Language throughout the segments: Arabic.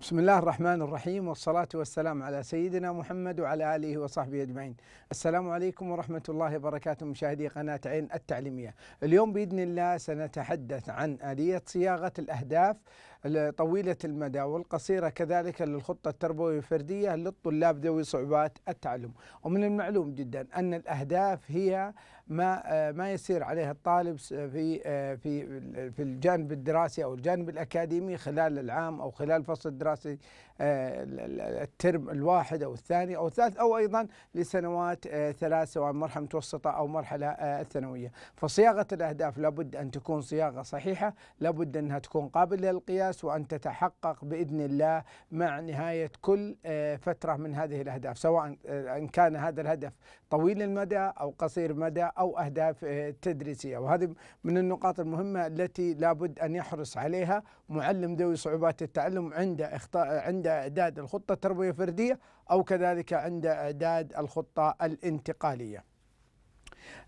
بسم الله الرحمن الرحيم والصلاة والسلام على سيدنا محمد وعلى آله وصحبه أجمعين السلام عليكم ورحمة الله وبركاته مشاهدي قناة عين التعليمية اليوم بإذن الله سنتحدث عن آلية صياغة الأهداف طويلة المدى والقصيرة كذلك للخطة التربوية الفردية للطلاب ذوي صعوبات التعلم ومن المعلوم جدا أن الأهداف هي ما آه، ما يسير عليه الطالب في آه، في في الجانب الدراسي او الجانب الاكاديمي خلال العام او خلال الفصل الدراسي آه، الترم الواحد او الثاني او الثالث او ايضا لسنوات ثلاث سواء مرحله متوسطه او مرحله الثانويه، فصياغه الاهداف لابد ان تكون صياغه صحيحه، لابد انها تكون قابله للقياس وان تتحقق باذن الله مع نهايه كل فتره من هذه الاهداف، سواء ان كان هذا الهدف طويل المدى او قصير المدى أو أهداف آه، تدريسية وهذه من النقاط المهمة التي لابد أن يحرص عليها معلم ذوي صعوبات التعلم عند إخطاء عند إعداد الخطة التربوية الفردية أو كذلك عند إعداد الخطة الانتقالية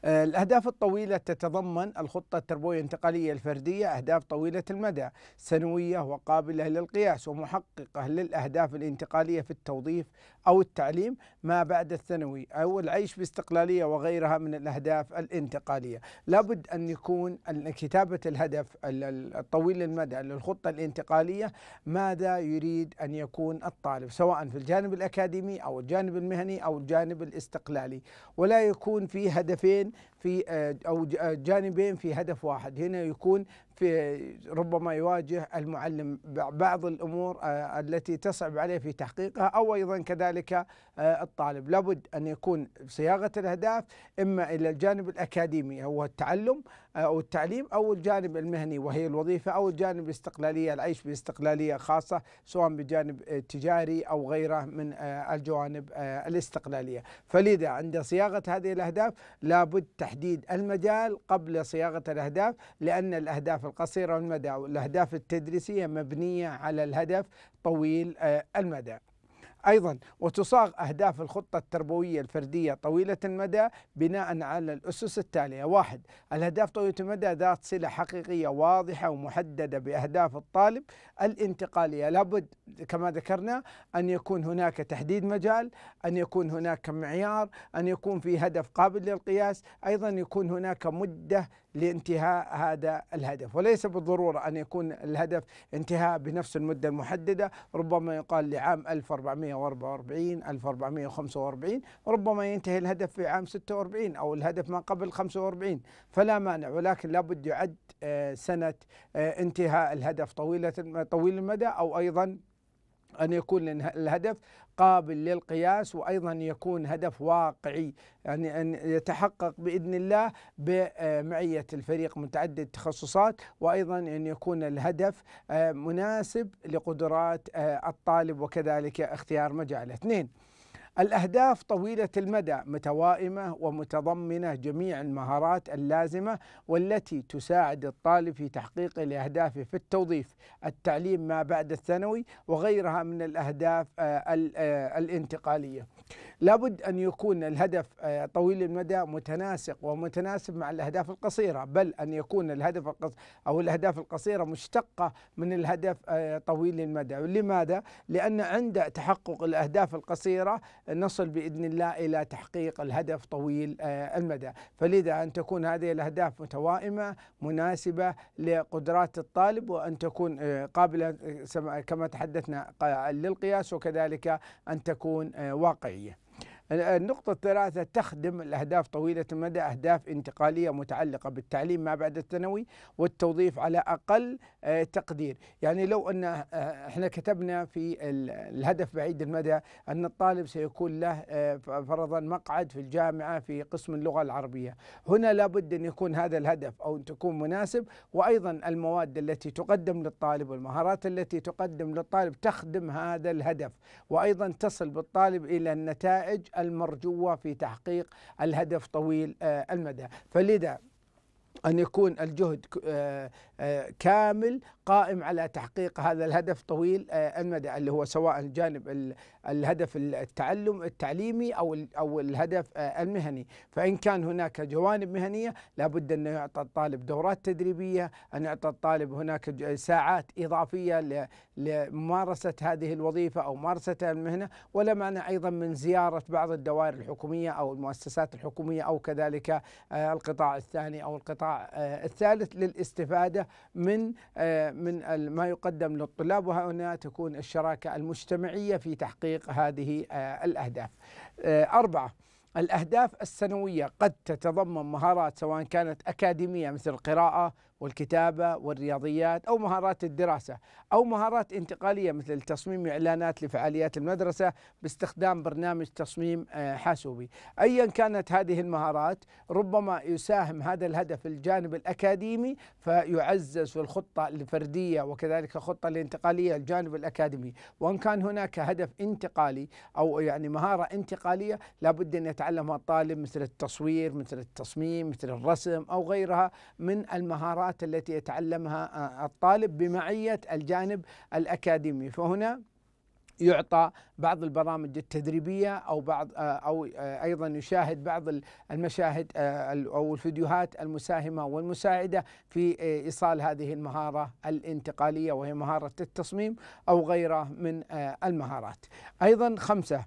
آه، الأهداف الطويلة تتضمن الخطة التربوية الانتقالية الفردية أهداف طويلة المدى سنوية وقابلة للقياس ومحققة للأهداف الانتقالية في التوظيف أو التعليم ما بعد الثانوي أو العيش باستقلالية وغيرها من الأهداف الانتقالية لابد أن يكون كتابة الهدف الطويل المدى للخطة الانتقالية ماذا يريد أن يكون الطالب سواء في الجانب الأكاديمي أو الجانب المهني أو الجانب الاستقلالي ولا يكون في هدفين win في آه، او آه، جانبين في هدف واحد هنا يكون في ربما يواجه المعلم بعض الامور آه، التي تصعب عليه في تحقيقها او ايضا كذلك الطالب لابد ان يكون صياغه الاهداف اما الى الجانب الاكاديمي هو التعلم او التعليم او الجانب المهني وهي الوظيفه او الجانب الاستقلاليه العيش باستقلاليه خاصه سواء بجانب تجاري او غيره من الجوانب الاستقلاليه فلذا عند صياغه هذه الاهداف لابد تحقيق تحديد المجال قبل صياغة الأهداف لأن الأهداف القصيرة المدى والأهداف التدريسية مبنية على الهدف طويل آه، المدى أيضا وتصاغ أهداف الخطة التربوية الفردية طويلة المدى بناء على الأسس التالية واحد الأهداف طويلة المدى ذات صلة حقيقية واضحة ومحددة بأهداف الطالب الانتقالية لابد كما ذكرنا أن يكون هناك تحديد مجال أن يكون هناك معيار أن يكون في هدف قابل للقياس أيضا يكون هناك مدة لانتهاء هذا الهدف وليس بالضرورة أن يكون الهدف انتهاء بنفس المدة المحددة ربما يقال لعام 1444 1445 ربما ينتهي الهدف في عام 46 أو الهدف ما قبل 45 فلا مانع ولكن لابد يعد آه، سنة آه، انتهاء الهدف طويلة طويل المدى أو أيضا أن يكون الهدف قابل للقياس وأيضا يكون هدف واقعي يعني أن يتحقق بإذن الله بمعية الفريق متعدد التخصصات وأيضا أن يكون الهدف آه، مناسب لقدرات آه، الطالب وكذلك اختيار مجاله اثنين الأهداف طويلة المدى متوائمة ومتضمنة جميع المهارات اللازمة والتي تساعد الطالب في تحقيق الأهداف في التوظيف التعليم ما بعد الثانوي وغيرها من الأهداف آه، آه، الانتقالية لابد أن يكون الهدف آه، طويل المدى متناسق ومتناسب مع الأهداف القصيرة بل أن يكون الهدف أو الأهداف القصيرة مشتقة من الهدف طويل المدى لماذا؟ لأن عند تحقق الأهداف القصيرة نصل باذن الله الى تحقيق الهدف طويل آه، المدى، فلذا ان تكون هذه الاهداف متوائمه مناسبه لقدرات الطالب وان تكون آه، قابله آه، كما تحدثنا للقياس وكذلك ان تكون واقعيه. النقطة الثالثة تخدم الأهداف طويلة المدى أهداف انتقالية متعلقة بالتعليم ما بعد الثانوي والتوظيف على أقل آه، تقدير يعني لو أن آه، احنا كتبنا في الهدف بعيد المدى أن الطالب سيكون له آه، فرضا مقعد في الجامعة في قسم اللغة العربية هنا لابد أن يكون هذا الهدف أو أن تكون مناسب وأيضا المواد التي تقدم للطالب والمهارات التي تقدم للطالب تخدم هذا الهدف وأيضا تصل بالطالب إلى النتائج المرجوه في تحقيق الهدف طويل آه، المدى فلذا أن يكون الجهد آه، كامل قائم على تحقيق هذا الهدف طويل آه، المدى اللي هو سواء الجانب الهدف التعلم التعليمي او او الهدف آه، المهني فان كان هناك جوانب مهنيه لابد ان يعطى الطالب دورات تدريبيه ان يعطى الطالب هناك ساعات اضافيه لممارسه هذه الوظيفه او ممارسه المهنه ولا مانع ايضا من زياره بعض الدوائر الحكوميه او المؤسسات الحكوميه او كذلك القطاع الثاني او القطاع الثالث للاستفاده من آه، من ما يقدم للطلاب وهنا تكون الشراكه المجتمعيه في تحقيق هذه آه، الاهداف. آه، اربعه الأهداف السنوية قد تتضمن مهارات سواء كانت أكاديمية مثل القراءة والكتابة والرياضيات أو مهارات الدراسة أو مهارات انتقالية مثل تصميم إعلانات لفعاليات المدرسة باستخدام برنامج تصميم آه، حاسوبي أيا كانت هذه المهارات ربما يساهم هذا الهدف الجانب الأكاديمي فيعزز في الخطة الفردية وكذلك الخطة الانتقالية الجانب الأكاديمي وإن كان هناك هدف انتقالي أو يعني مهارة انتقالية لابد أن يتعلمها الطالب مثل التصوير مثل التصميم مثل الرسم أو غيرها من المهارات المهارات التي يتعلمها آه، الطالب بمعيه الجانب الاكاديمي فهنا يعطى بعض البرامج التدريبيه او بعض آه، او آه، ايضا يشاهد بعض المشاهد او الفيديوهات المساهمه والمساعده في ايصال هذه المهاره الانتقاليه وهي مهاره التصميم او غيره من المهارات. ايضا خمسه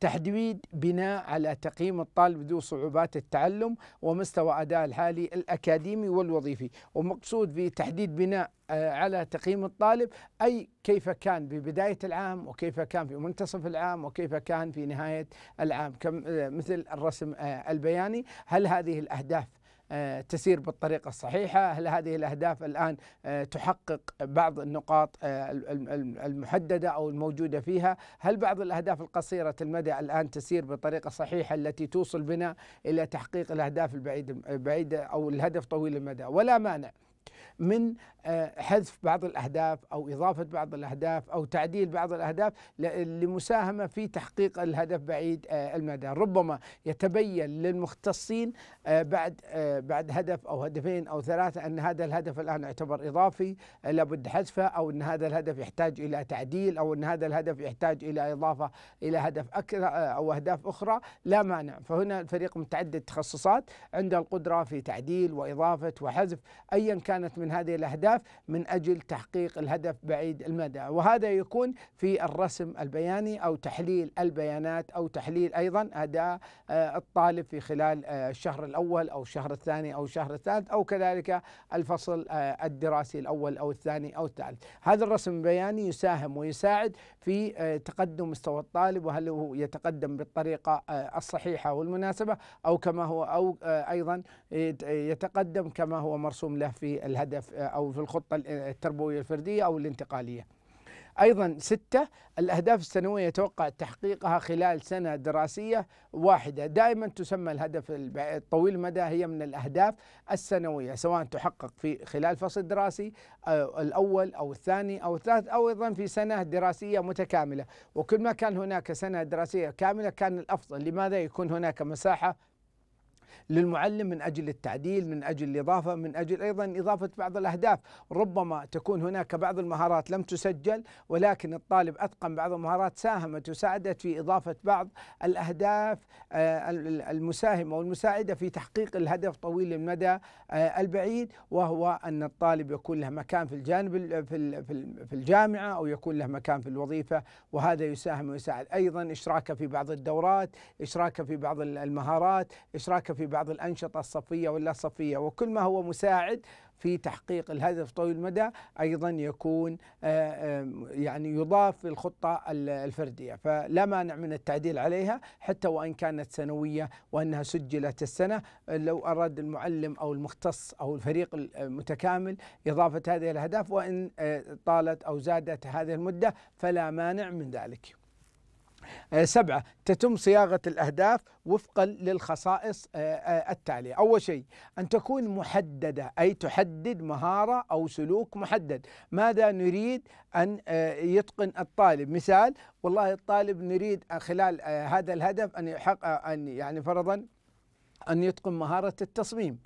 تحديد بناء على تقييم الطالب ذو صعوبات التعلم ومستوى أداء الحالي الأكاديمي والوظيفي ومقصود بتحديد بناء آه، على تقييم الطالب أي كيف كان ببداية العام وكيف كان في منتصف العام وكيف كان في نهاية العام آه، مثل الرسم آه، البياني هل هذه الأهداف آه، تسير بالطريقة الصحيحة هل هذه الأهداف الآن آه، تحقق بعض النقاط آه، المحددة أو الموجودة فيها هل بعض الأهداف القصيرة المدى الآن تسير بطريقة صحيحة التي توصل بنا إلى تحقيق الأهداف البعيدة أو الهدف طويل المدى ولا مانع من آه، حذف بعض الاهداف او اضافه بعض الاهداف او تعديل بعض الاهداف لمساهمه في تحقيق الهدف بعيد آه، المدى، ربما يتبين للمختصين آه، بعد بعد هدف او هدفين او ثلاثه ان هذا الهدف الان يعتبر اضافي لابد حذفه او ان هذا الهدف يحتاج الى تعديل او ان هذا الهدف يحتاج الى اضافه الى هدف اكثر او اهداف اخرى، لا مانع، فهنا الفريق متعدد تخصصات عنده القدره في تعديل واضافه وحذف ايا كان كانت من هذه الاهداف من اجل تحقيق الهدف بعيد المدى وهذا يكون في الرسم البياني او تحليل البيانات او تحليل ايضا اداء آه، الطالب في خلال آه، الشهر الاول او الشهر الثاني او الشهر الثالث او كذلك الفصل آه، الدراسي الاول او الثاني او الثالث هذا الرسم البياني يساهم ويساعد في تقدم مستوى الطالب وهل هو يتقدم بالطريقه الصحيحه والمناسبه او كما هو او ايضا يتقدم كما هو مرسوم له في الهدف آه، أو في الخطة آه، التربوية الفردية أو الانتقالية أيضا ستة الأهداف السنوية يتوقع تحقيقها خلال سنة دراسية واحدة دائما تسمى الهدف الطويل المدى هي من الأهداف السنوية سواء تحقق في خلال فصل الدراسي آه، الأول أو الثاني أو الثالث أو أيضا في سنة دراسية متكاملة وكل ما كان هناك سنة دراسية كاملة كان الأفضل لماذا يكون هناك مساحة للمعلم من اجل التعديل من اجل الاضافه من اجل ايضا اضافه بعض الاهداف ربما تكون هناك بعض المهارات لم تسجل ولكن الطالب اتقن بعض المهارات ساهمت وساعدت في اضافه بعض الاهداف آه، المساهمه والمساعده في تحقيق الهدف طويل المدى آه، البعيد وهو ان الطالب يكون له مكان في الجانب في الجامعه او يكون له مكان في الوظيفه وهذا يساهم ويساعد ايضا اشراكه في بعض الدورات اشراكه في بعض المهارات اشراكه في بعض الأنشطة الصفية واللا صفية وكل ما هو مساعد في تحقيق الهدف طويل المدى ايضا يكون آه، يعني يضاف في الخطه الفرديه فلا مانع من التعديل عليها حتى وان كانت سنويه وانها سجلت السنه لو اراد المعلم او المختص او الفريق المتكامل اضافه هذه الاهداف وان آه، طالت او زادت هذه المده فلا مانع من ذلك. آه، سبعة تتم صياغة الأهداف وفقا للخصائص آه، آه، التالية أول شيء أن تكون محددة أي تحدد مهارة أو سلوك محدد ماذا نريد أن يتقن الطالب مثال والله الطالب نريد خلال هذا الهدف أن يحقق أن يعني فرضا أن يتقن مهارة التصميم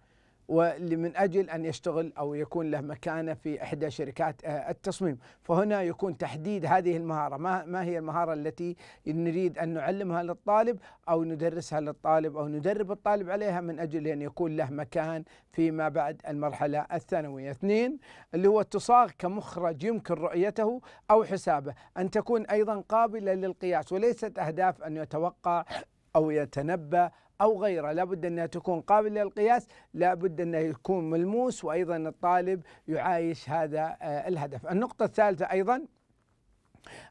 ومن أجل أن يشتغل أو يكون له مكانة في إحدى شركات آه، التصميم فهنا يكون تحديد هذه المهارة ما هي المهارة التي نريد أن نعلمها للطالب أو ندرسها للطالب أو ندرب الطالب عليها من أجل أن يكون له مكان فيما بعد المرحلة الثانوية اثنين اللي هو التصاغ كمخرج يمكن رؤيته أو حسابه أن تكون أيضا قابلة للقياس وليست أهداف أن يتوقع أو يتنبأ أو غيره لابد أنها تكون قابلة للقياس لابد أنها يكون ملموس وأيضا الطالب يعايش هذا آه، الهدف النقطة الثالثة أيضا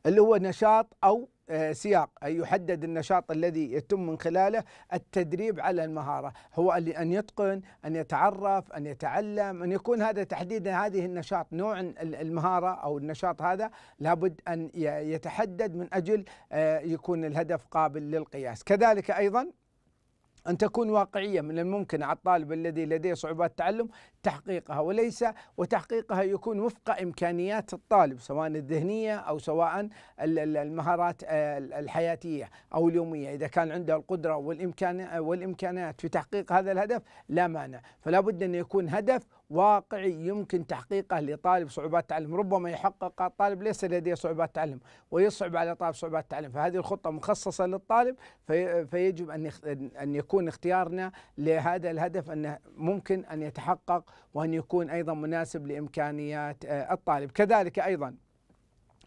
اللي هو نشاط أو آه، سياق أي يحدد النشاط الذي يتم من خلاله التدريب على المهارة هو أن يتقن أن يتعرف أن يتعلم أن يكون هذا تحديدا هذه النشاط نوع المهارة أو النشاط هذا لابد أن يتحدد من أجل آه، يكون الهدف قابل للقياس كذلك أيضا أن تكون واقعية من الممكن على الطالب الذي لديه صعوبات تعلم تحقيقها وليس وتحقيقها يكون وفق امكانيات الطالب سواء الذهنيه او سواء المهارات الحياتيه او اليوميه اذا كان عنده القدره والامكان والامكانات في تحقيق هذا الهدف لا مانع فلا بد ان يكون هدف واقعي يمكن تحقيقه لطالب صعوبات التعلم ربما يحقق الطالب ليس لديه صعوبات تعلم ويصعب على طالب صعوبات التعلم فهذه الخطة مخصصة للطالب في فيجب أن أن يكون اختيارنا لهذا الهدف أنه ممكن أن يتحقق وأن يكون أيضا مناسب لإمكانيات آه، الطالب كذلك أيضا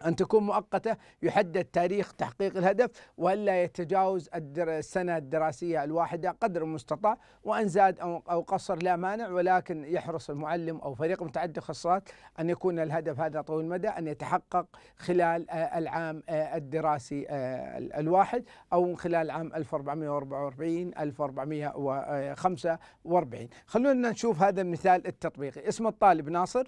أن تكون مؤقتة يحدد تاريخ تحقيق الهدف وألا يتجاوز السنة الدراسية الواحدة قدر المستطاع وأن زاد أو قصر لا مانع ولكن يحرص المعلم أو فريق متعدد الخصائص أن يكون الهدف هذا طويل المدى أن يتحقق خلال آه، العام آه، الدراسي آه، الواحد أو خلال عام 1444 1445 خلونا نشوف هذا المثال التطبيقي اسم الطالب ناصر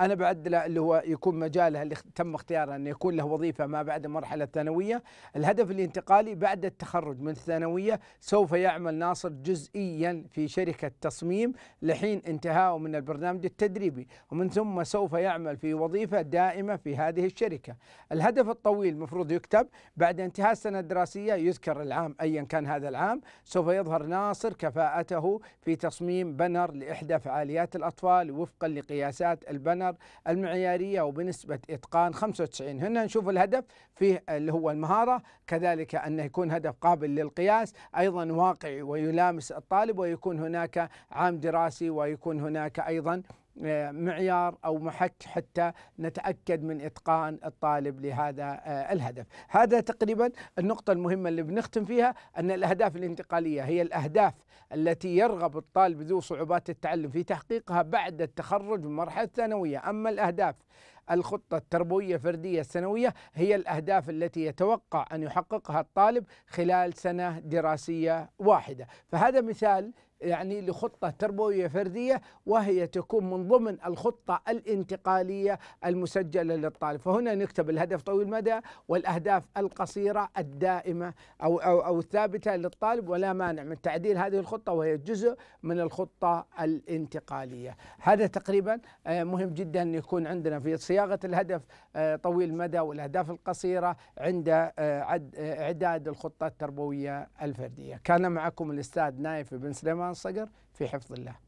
انا بعدله اللي هو يكون مجاله اللي تم اختياره انه يكون له وظيفه ما بعد المرحله الثانويه، الهدف الانتقالي بعد التخرج من الثانويه سوف يعمل ناصر جزئيا في شركه تصميم لحين انتهائه من البرنامج التدريبي، ومن ثم سوف يعمل في وظيفه دائمه في هذه الشركه. الهدف الطويل المفروض يكتب بعد انتهاء السنه الدراسيه يذكر العام ايا كان هذا العام، سوف يظهر ناصر كفاءته في تصميم بنر لاحدى فعاليات الاطفال وفقا لقياسات البنر الدينار المعيارية وبنسبة إتقان 95 هنا نشوف الهدف فيه اللي هو المهارة كذلك أنه يكون هدف قابل للقياس أيضا واقعي ويلامس الطالب ويكون هناك عام دراسي ويكون هناك أيضا آه، معيار او محك حتى نتاكد من اتقان الطالب لهذا آه، الهدف. هذا تقريبا النقطه المهمه اللي بنختم فيها ان الاهداف الانتقاليه هي الاهداف التي يرغب الطالب ذو صعوبات التعلم في تحقيقها بعد التخرج من مرحله الثانويه، اما الاهداف الخطة التربوية الفردية السنوية هي الأهداف التي يتوقع أن يحققها الطالب خلال سنة دراسية واحدة فهذا مثال يعني لخطة تربوية فردية وهي تكون من ضمن الخطة الانتقالية المسجلة للطالب فهنا نكتب الهدف طويل المدى والأهداف القصيرة الدائمة أو, أو, أو الثابتة للطالب ولا مانع من تعديل هذه الخطة وهي جزء من الخطة الانتقالية هذا تقريبا آه، مهم جدا أن يكون عندنا في صياغة الهدف آه، طويل المدى والأهداف القصيرة عند آه، إعداد الخطة التربوية الفردية كان معكم الأستاذ نايف بن سليمان عثمان صقر في حفظ الله